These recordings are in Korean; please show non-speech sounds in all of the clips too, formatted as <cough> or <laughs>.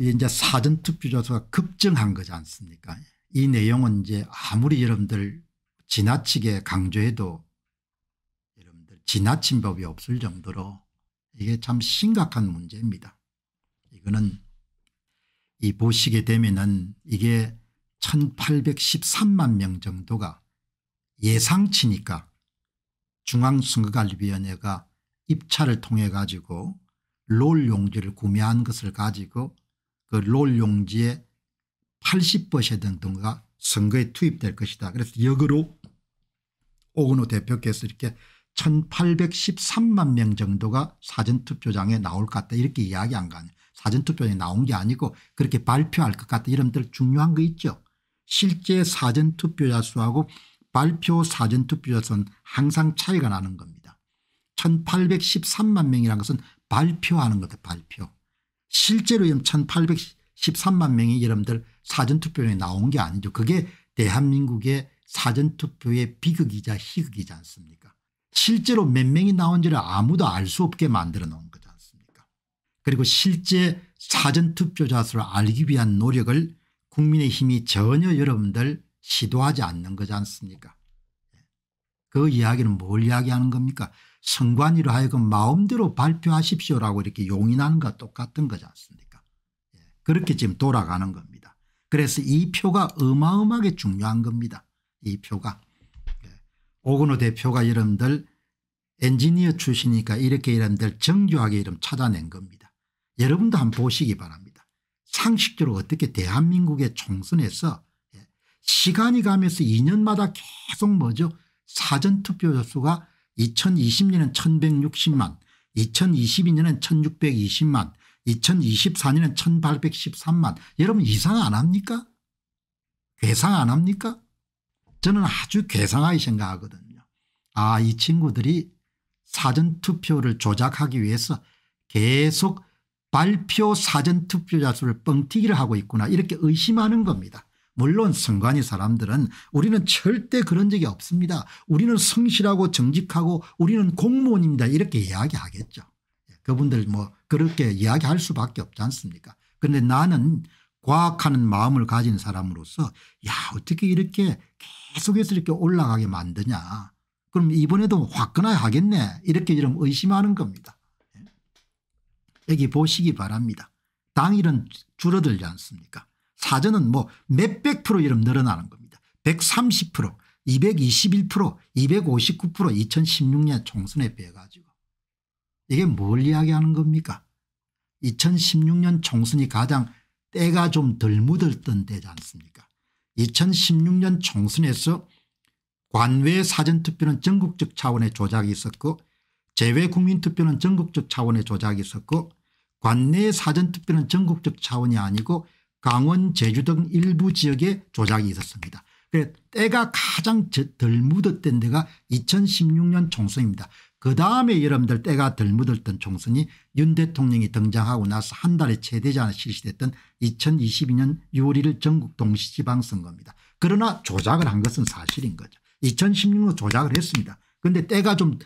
이제 사전 투표조사가 급증한 거지 않습니까? 이 내용은 이제 아무리 여러분들 지나치게 강조해도 여러분들 지나친 법이 없을 정도로 이게 참 심각한 문제입니다. 이거는 이 보시게 되면은 이게 1813만 명 정도가 예상치니까 중앙선거관리위원회가 입찰을 통해 가지고 롤 용지를 구매한 것을 가지고 그 롤용지의 80% 정도가 선거에 투입될 것이다. 그래서 역으로 오근호 대표께서 이렇게 1813만 명 정도가 사전투표장에 나올 것 같다 이렇게 이야기한 거 아니에요. 사전투표에 나온 게 아니고 그렇게 발표할 것 같다 이런들 중요한 거 있죠. 실제 사전투표자 수하고 발표 사전투표자 수는 항상 차이가 나는 겁니다. 1813만 명이라는 것은 발표하는 거다 발표. 실제로 1813만 명이 여러분들 사전투표에 나온 게 아니죠. 그게 대한민국의 사전투표의 비극이자 희극이지 않습니까 실제로 몇 명이 나온지를 아무도 알 수 없게 만들어 놓은 거지 않습니까 그리고 실제 사전투표자 수를 알기 위한 노력을 국민의힘이 전혀 여러분들 시도하지 않는 거지 않습니까 예. 그 이야기는 뭘 이야기하는 겁니까 선관위로 하여금 마음대로 발표하십시오라고 이렇게 용인하는 것과 똑같은 거지 않습니까 예. 그렇게 지금 돌아가는 겁니다. 그래서 이 표가 어마어마하게 중요한 겁니다. 이 표가. 예. 오근호 대표가 여러분들 엔지니어 출신이니까 이렇게 여러분들 정교하게 이름 찾아낸 겁니다. 여러분도 한번 보시기 바랍니다. 상식적으로 어떻게 대한민국의 총선에서 예, 시간이 가면서 2년마다 계속 뭐죠 사전투표 수가 2020년은 1160만 2022년은 1620만 2024년은 1813만 여러분 이상 안 합니까 괴상 안 합니까 저는 아주 괴상하게 생각하거든요 아이 친구들이 사전투표를 조작하기 위해서 계속 발표 사전투표자 수를 뻥튀기를 하고 있구나 이렇게 의심하는 겁니다 물론 성관이 사람들은 우리는 절대 그런 적이 없습니다. 우리는 성실하고 정직하고 우리는 공무원입니다. 이렇게 이야기하겠죠. 예, 그분들 뭐 그렇게 이야기할 수밖에 없지 않습니까 그런데 나는 과학하는 마음을 가진 사람으로서 야 어떻게 이렇게 계속해서 이렇게 올라가게 만드냐 그럼 이번에도 화끈하게 하겠네 이렇게 좀 의심하는 겁니다. 예. 여기 보시기 바랍니다. 당일은 줄어들지 않습니까 사전은 뭐 몇 백 프로 이름 늘어나는 겁니다. 130% 221% 259% 2016년 총선에 빼가지고 이게 뭘 이야기하는 겁니까 2016년 총선이 가장 때가 좀 덜 묻었던 때지 않습니까 2016년 총선에서 관외 사전투표는 전국적 차원의 조작이 있었고 재외국민투표는 전국적 차원의 조작이 있었고 관내 사전투표는 전국적 차원이 아니고 강원 제주 등 일부 지역에 조작이 있었습니다. 때가 가장 덜 묻었던 데가 2016년 총선입니다. 그 다음에 여러분들 때가 덜 묻었던 총선이 윤 대통령이 등장하고 나서 한 달에 최대지 실시됐던 2022년 6월 1일 전국 동시지방선거입니다. 그러나 조작을 한 것은 사실인 거죠. 2016년 조작을 했습니다. 그런데 때가 좀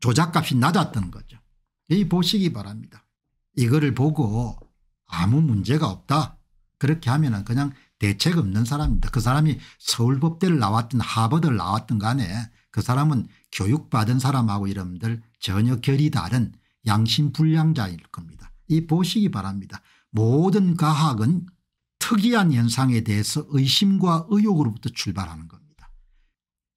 조작값이 낮았던 거죠. 이 보시기 바랍니다. 이거를 보고 아무 문제가 없다. 그렇게 하면은 그냥 대책 없는 사람입니다. 그 사람이 서울법대를 나왔든 하버드를 나왔든 간에 그 사람은 교육받은 사람하고 이름들 전혀 결이 다른 양심불량자일 겁니다. 이 보시기 바랍니다. 모든 과학은 특이한 현상에 대해서 의심과 의혹으로부터 출발하는 겁니다.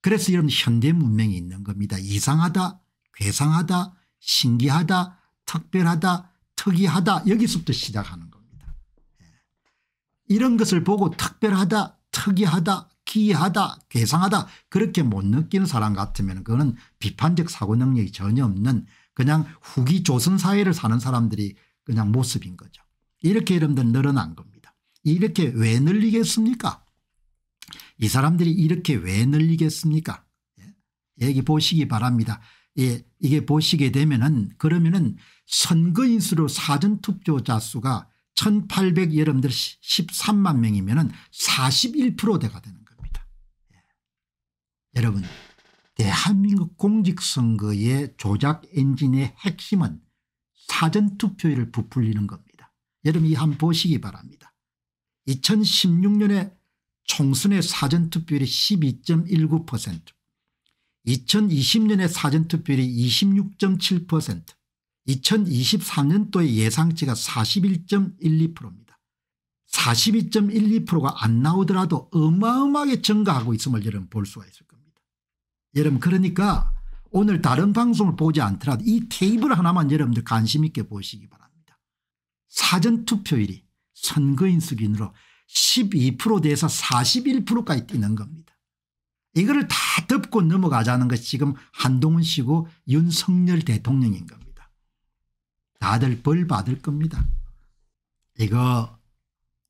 그래서 이런 현대 문명이 있는 겁니다. 이상하다 괴상하다 신기하다 특별하다 특이하다 여기서부터 시작하는 겁니다. 이런 것을 보고 특별하다 특이하다 기이하다 괴상하다 그렇게 못 느끼는 사람 같으면 그거는 비판적 사고 능력이 전혀 없는 그냥 후기 조선사회를 사는 사람들이 그냥 모습인 거죠. 이렇게 여러분들 늘어난 겁니다. 이렇게 왜 늘리겠습니까? 이 사람들이 이렇게 왜 늘리겠습니까? 예. 여기 보시기 바랍니다. 예. 이게 보시게 되면은 그러면은 선거인수로 사전투표자 수가 1800 여러분들 13만 명이면 4 1 대가 되는 겁니다. 예. 여러분 대한민국 공직선거의 조작 엔진의 핵심은 사전투표율을 부풀리는 겁니다. 여러분 이 한 보시기 바랍니다. 2016년에 총선의 사전투표율이 12.19% 2020년에 사전투표율이 26.7% 2 0 2 4년도에 예상치가 41.12%입니다. 42.12%가 안 나오더라도 어마어마하게 증가하고 있음을 여러분 볼 수가 있을 겁니다. 여러분 그러니까 오늘 다른 방송을 보지 않더라도 이 테이블 하나만 여러분들 관심 있게 보시기 바랍니다. 사전투표율이 선거인 수준으로 12% 돼서 41%까지 뛰는 겁니다. 이거를 다 덮고 넘어가자는 것이 지금 한동훈 씨고 윤석열 대통령인 겁니다. 다들 벌 받을 겁니다. 이거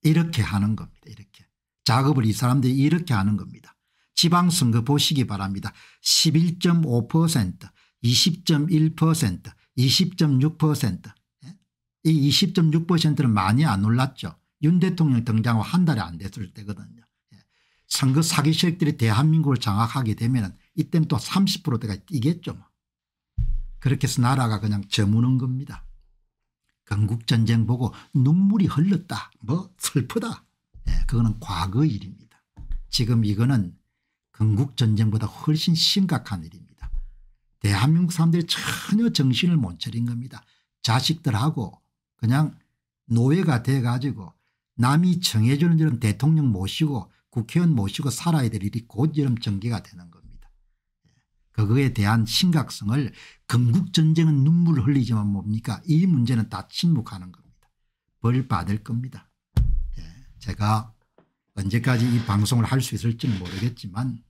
이렇게 하는 겁니다. 이렇게 작업을 이 사람들이 이렇게 하는 겁니다. 지방선거 보시기 바랍니다. 11.5% 20.1% 20.6%. 이 20.6%는 많이 안 올랐죠. 윤 대통령 등장 후 한 달이 안 됐을 때거든요. 예. 선거 사기 세력들이 대한민국을 장악하게 되면 이때는 또 30%대가 이겠죠. 뭐. 그렇게 해서 나라가 그냥 저무는 겁니다. 건국전쟁 보고 눈물이 흘렀다 뭐 슬프다 예, 그거는 과거 일입니다. 지금 이거는 건국전쟁보다 훨씬 심각한 일입니다. 대한민국 사람들이 전혀 정신을 못 차린 겁니다. 자식들하고 그냥 노예가 돼가지고 남이 정해주는 이런 대통령 모시고 국회의원 모시고 살아야 될 일이 곧 이런 전개가 되는 거예요. 그거에 대한 심각성을 건국전쟁은 눈물 흘리지만 뭡니까 이 문제는 다 침묵하는 겁니다. 벌 받을 겁니다. 예. 제가 언제까지 이 방송을 할 수 있을지는 모르겠지만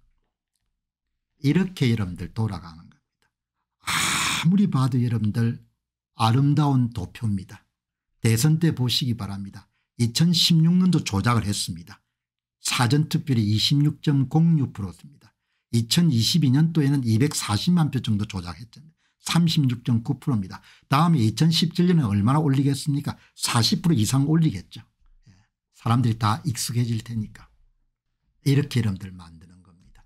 이렇게 여러분들 돌아가는 겁니다. 아무리 봐도 여러분들 아름다운 도표입니다. 대선 때 보시기 바랍니다. 2016년도 조작을 했습니다. 사전투표율이 26.06%입니다. 2022년도에는 240만 표 정도 조작했죠 36.9%입니다. 다음에 2017년에 얼마나 올리겠습니까 40% 이상 올리겠죠. 예. 사람들이 다 익숙해질 테니까. 이렇게 여러분들 만드는 겁니다.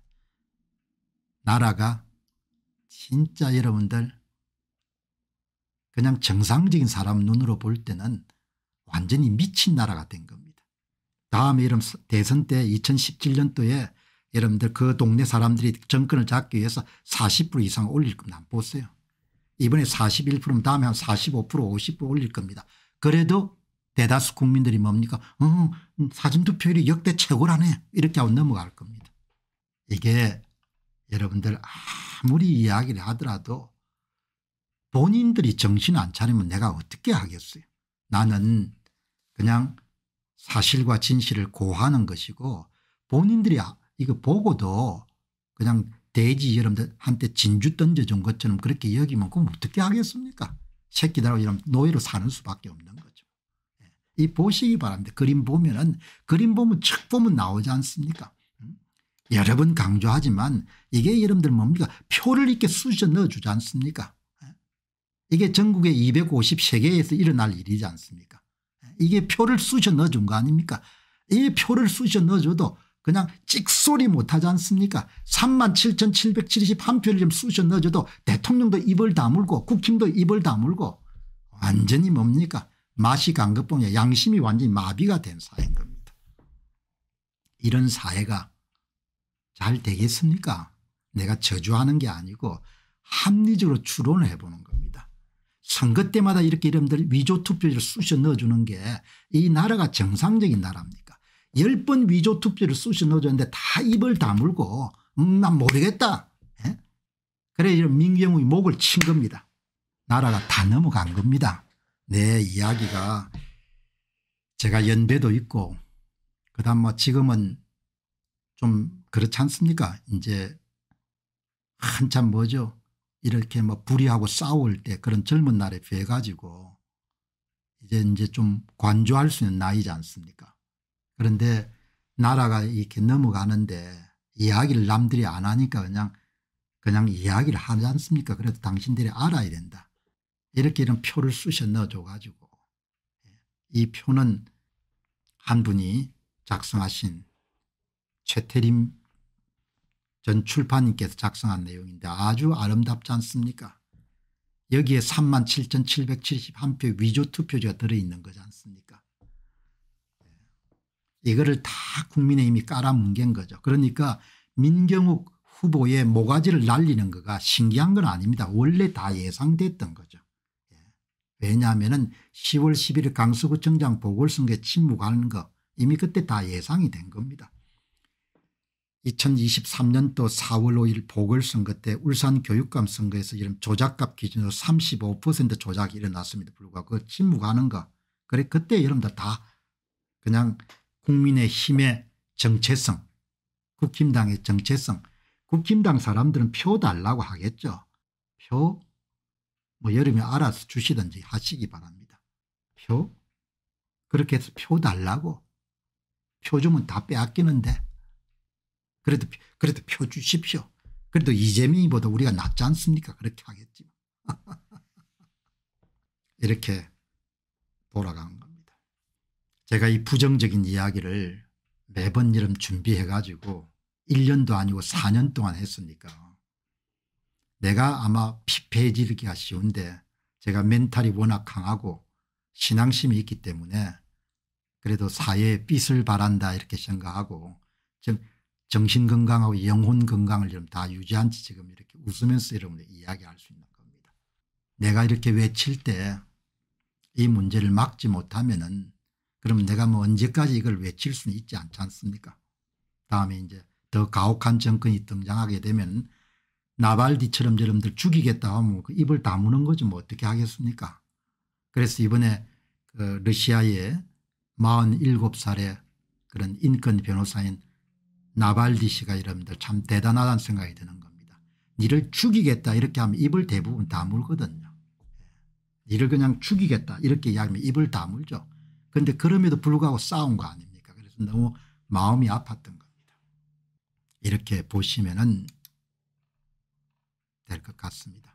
나라가 진짜 여러분들 그냥 정상적인 사람 눈으로 볼 때는 완전히 미친 나라가 된 겁니다. 다음에 이런 대선 때 2017년도에 여러분들 그 동네 사람들이 정권을 잡기 위해서 40% 이상 올릴 겁니다. 보세요. 이번에 41%면 다음에 한45% 50% 올릴 겁니다. 그래도 대다수 국민들이 뭡니까 어, 사전투표율이 역대 최고라네 이렇게 하고 넘어갈 겁니다. 이게 여러분들 아무리 이야기를 하더라도 본인들이 정신 안 차리면 내가 어떻게 하겠어요 나는 그냥 사실과 진실을 고하는 것이고 본인들이 아, 이거 보고도 그냥 돼지 여러분들 한테 진주 던져준 것처럼 그렇게 여기면 그럼 어떻게 하겠습니까 새끼들하고 이러면 노예로 사는 수밖에 없는 거죠. 예. 이 보시기 바랍니다. 그림 보면 은 그림 보면 척 보면 나오지 않습니까 음? 여러 번 강조하지만 이게 여러분들 뭡니까 표를 이렇게 쑤셔 넣어주지 않습니까 예. 이게 전국에 253개에서 일어날 일이지 않습니까 예. 이게 표를 쑤셔 넣어준 거 아닙니까 이 표를 쑤셔 넣어줘도 그냥 찍소리 못하지 않습니까 37,771표를 좀 쑤셔 넣어줘도 대통령도 입을 다물고 국힘도 입을 다물고 완전히 뭡니까 맛이 간 것뿐이야 양심이 완전히 마비가 된 사회인 겁니다. 이런 사회가 잘 되겠습니까 내가 저주하는 게 아니고 합리적으로 추론을 해보는 겁니다. 선거 때마다 이렇게 이름들 위조투표를 쑤셔 넣어주는 게 이 나라가 정상적인 나라입니까 열번 위조 투표를 쑤셔 넣어줬는데 다 입을 다물고 음, 난 모르겠다. 예? 그래 이런 민경욱의 목을 친 겁니다. 나라가 다 넘어간 겁니다. 내 이야기가 제가 연배도 있고 그다음 뭐 지금은 좀 그렇지 않습니까 이제 한참 뭐죠 이렇게 뭐 불의하고 싸울 때 그런 젊은 날에 뵈 가지고 이제 이제 좀 관조할 수 있는 나이지 않습니까 그런데 나라가 이렇게 넘어가는데 이야기를 남들이 안 하니까 그냥 그냥 이야기를 하지 않습니까 그래도 당신들이 알아야 된다 이렇게 이런 표를 쑤셔 넣어줘 가지고 예. 이 표는 한 분이 작성하신 최태림 전 출판인께서 작성한 내용인데 아주 아름답지 않습니까 여기에 37,771표 위조투표지가 들어있는 거지 않습니까 이거를 다 국민의힘이 깔아뭉갠 거죠. 그러니까 민경욱 후보의 모가지를 날리는 거가 신기한 건 아닙니다. 원래 다 예상됐던 거죠. 예. 왜냐하면 10월 11일 강서구청장 보궐선거에 침묵하는 거 이미 그때 다 예상이 된 겁니다. 2023년도 4월 5일 보궐선거 때 울산교육감 선거에서 이런 조작값 기준으로 35% 조작이 일어났습니다. 불구하고그 침묵하는 거. 그래 그때 여러분들 다 그냥 국민의힘의 정체성 국힘당의 정체성 국힘당 사람들은 표 달라고 하겠죠. 표? 뭐 여름에 알아서 주시든지 하시기 바랍니다. 표? 그렇게 해서 표 달라고? 표 주면 다 빼앗기는데 그래도 그래도 표 주십시오. 그래도 이재명이보다 우리가 낫지 않습니까? 그렇게 하겠지. <laughs> 이렇게 돌아간 거. 제가 이 부정적인 이야기를 매번 이름 준비해 가지고 1년도 아니고 4년 동안 했으니까 내가 아마 피폐해지기가 쉬운데 제가 멘탈이 워낙 강하고 신앙심이 있기 때문에 그래도 사회에 빛을 바란다 이렇게 생각하고 지금 정신 건강하고 영혼 건강을 이름 다 유지한 지 지금 이렇게 웃으면서 여러분들 이야기할 수 있는 겁니다. 내가 이렇게 외칠 때 이 문제를 막지 못하면은 그럼 내가 뭐 언제까지 이걸 외칠 수는 있지 않지 않습니까 다음에 이제 더 가혹한 정권이 등장하게 되면 나발디처럼 저놈들 죽이겠다 하면 뭐 그 입을 다무는 거지 뭐 어떻게 하겠습니까 그래서 이번에 그 러시아의 47살의 그런 인권 변호사인 나발디 씨가 여러분들 참 대단하다는 생각이 드는 겁니다. 니를 죽이겠다 이렇게 하면 입을 대부분 다물거든요. 예. 니를 그냥 죽이겠다 이렇게 이야기하면 입을 다물죠. 그런데 그럼에도 불구하고 싸운 거 아닙니까 그래서 너무 마음이 아팠던 겁니다. 이렇게 보시면 될것 같습니다.